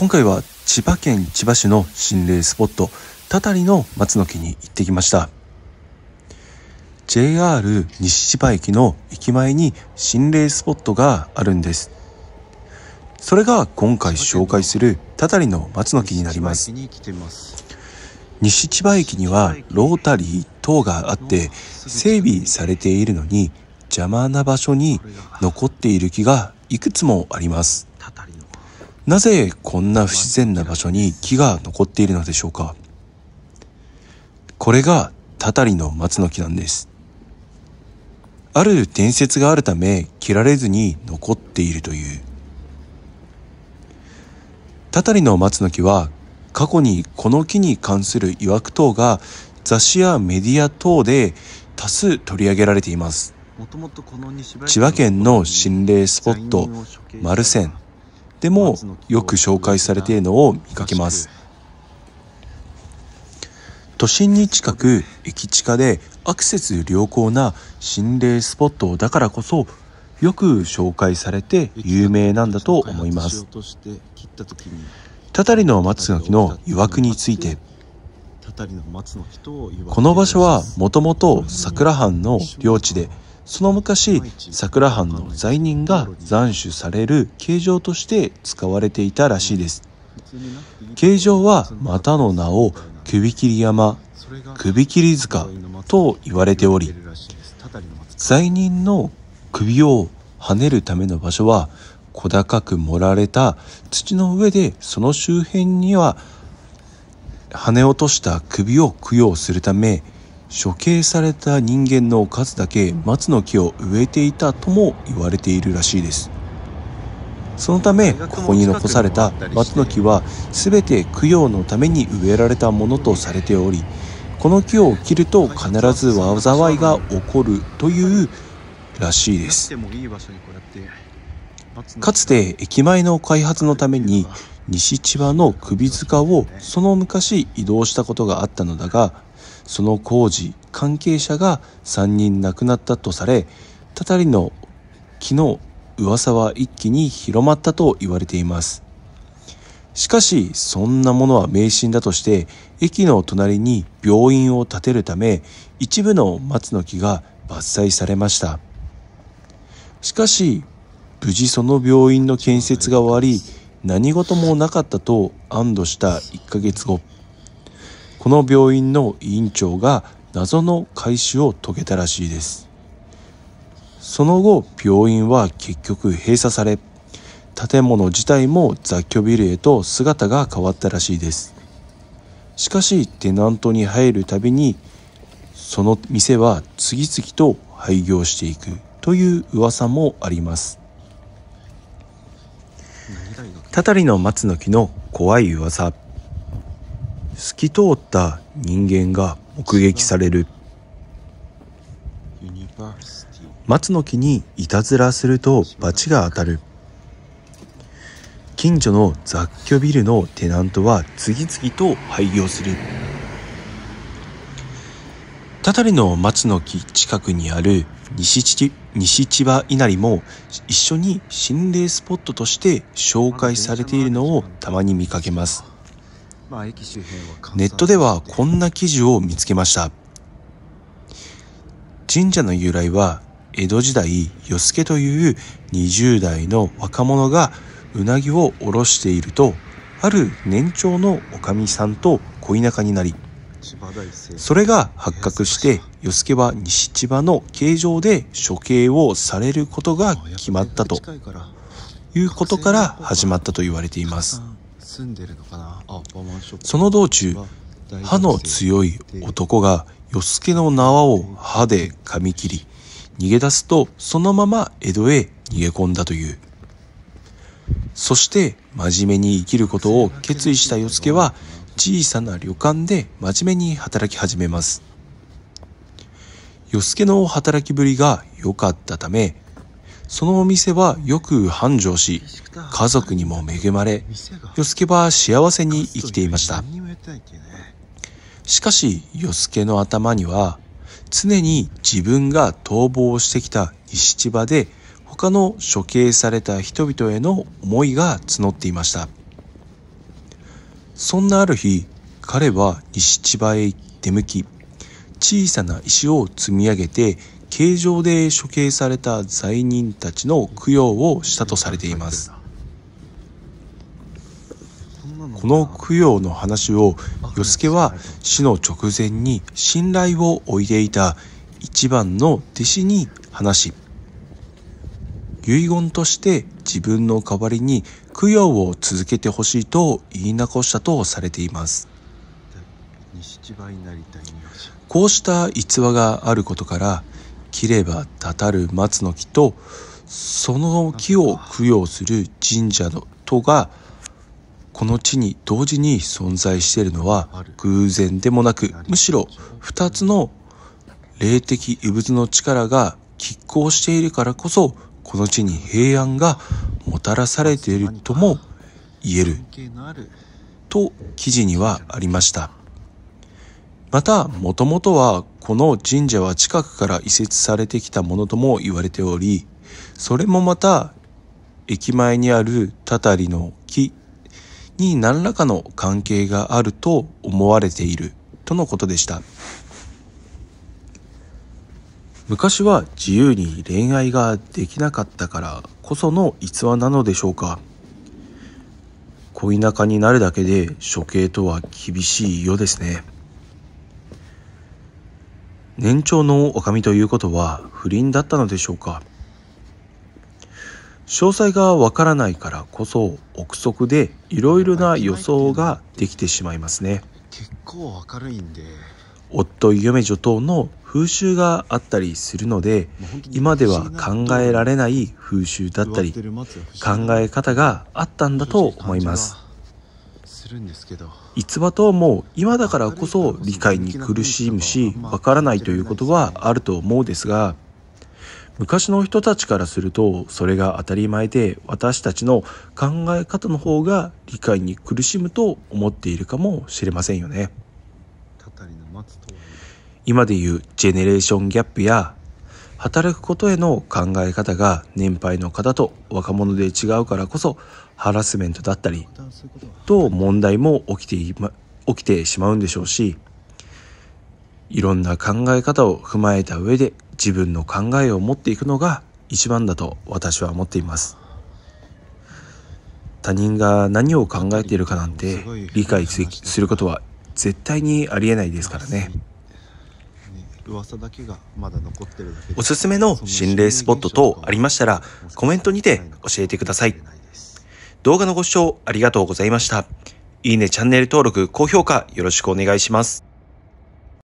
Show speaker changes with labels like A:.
A: 今回は千葉県千葉市の心霊スポット、たたりの松の木に行ってきました。JR 西千葉駅の駅前に心霊スポットがあるんです。それが今回紹介するたたりの松の木になります。西千葉駅にはロータリー等があって整備されているのに邪魔な場所に残っている木がいくつもあります。なぜこんな不自然な場所に木が残っているのでしょうかこれがたたりの松の木なんですある伝説があるため切られずに残っているというたたりの松の木は過去にこの木に関する曰く等が雑誌やメディア等で多数取り上げられています千葉県の心霊スポット丸線でもよく紹介されているのを見かけます都心に近く駅地下でアクセス良好な心霊スポットだからこそよく紹介されて有名なんだと思いますたたりの松垣の誘惑についてこの場所はもともと桜藩の領地でその昔桜藩の罪人が斬首される形状として使われていたらしいです形状はまたの名を首切り山首切り塚と言われており罪人の首を跳ねるための場所は小高く盛られた土の上でその周辺には跳ね落とした首を供養するため処刑された人間の数だけ松の木を植えていたとも言われているらしいですそのためここに残された松の木は全て供養のために植えられたものとされておりこの木を切ると必ず災いが起こるというらしいですかつて駅前の開発のために西千葉の首塚をその昔移動したことがあったのだがその工事関係者が3人亡くなったとされたたりの木の噂は一気に広まったと言われていますしかしそんなものは迷信だとして駅の隣に病院を建てるため一部の松の木が伐採されましたしかし無事その病院の建設が終わり何事もなかったと安堵した1ヶ月後この病院の院長が謎の開始を遂げたらしいですその後病院は結局閉鎖され建物自体も雑居ビルへと姿が変わったらしいですしかしテナントに入るたびにその店は次々と廃業していくという噂もありますたたりの松の木の怖い噂透き通った人間が目撃される松の木にいたずらすると罰が当たる近所の雑居ビルのテナントは次々と廃業するたたりの松の木近くにある西西千葉稲荷も一緒に心霊スポットとして紹介されているのをたまに見かけますネットではこんな記事を見つけました神社の由来は江戸時代与助という20代の若者がうなぎをおろしているとある年長のおかみさんと恋仲になりそれが発覚して与助は西千葉の刑場で処刑をされることが決まったということから始まったと言われていますその道中歯の強い男が与助の縄を歯で噛み切り逃げ出すとそのまま江戸へ逃げ込んだというそして真面目に生きることを決意した与助は小さな旅館で真面目に働き始めます与助の働きぶりが良かったためそのお店はよく繁盛し、家族にも恵まれ、与助は幸せに生きていました。しかし、与助の頭には、常に自分が逃亡してきた西千葉で、他の処刑された人々への思いが募っていました。そんなある日、彼は西千葉へ出向き、小さな石を積み上げて刑場で処刑された罪人たちの供養をしたとされていますこの供養の話を与助は死の直前に信頼を置いていた一番の弟子に話し遺言として自分の代わりに供養を続けてほしいと言い残したとされていますこうした逸話があることから切ればたたる松の木とその木を供養する神社のとがこの地に同時に存在しているのは偶然でもなくむしろ2つの霊的異物の力が拮抗しているからこそこの地に平安がもたらされているとも言えると記事にはありましたまたもともとはこの神社は近くから移設されてきたものとも言われており、それもまた駅前にあるたたりの木に何らかの関係があると思われているとのことでした。昔は自由に恋愛ができなかったからこその逸話なのでしょうか恋仲になるだけで処刑とは厳しいようですね。年長の女将ということは不倫だったのでしょうか詳細がわからないからこそ憶測でいろいろな予想ができてしまいますね結構明るいんで夫嫁女等の風習があったりするので今では考えられない風習だったり考え方があったんだと思います逸話とはもう今だからこそ理解に苦しむしわからないということはあると思うですが昔の人たちからするとそれが当たり前で私たちの考え方の方が理解に苦しむと思っているかもしれませんよね。今でいうジェネレーションギャップや働くことへの考え方が年配の方と若者で違うからこそハラスメントだったりと問題も起きてい、ま、起きてしまうんでしょうしいろんな考え方を踏まえた上で自分の考えを持っていくのが一番だと私は思っています他人が何を考えているかなんて理解することは絶対にありえないですからね。噂だけがまだ残ってるだけおすすめの心霊スポット等ありましたらコメントにて教えてください動画のご視聴ありがとうございましたいいねチャンネル登録高評価よろしくお願いします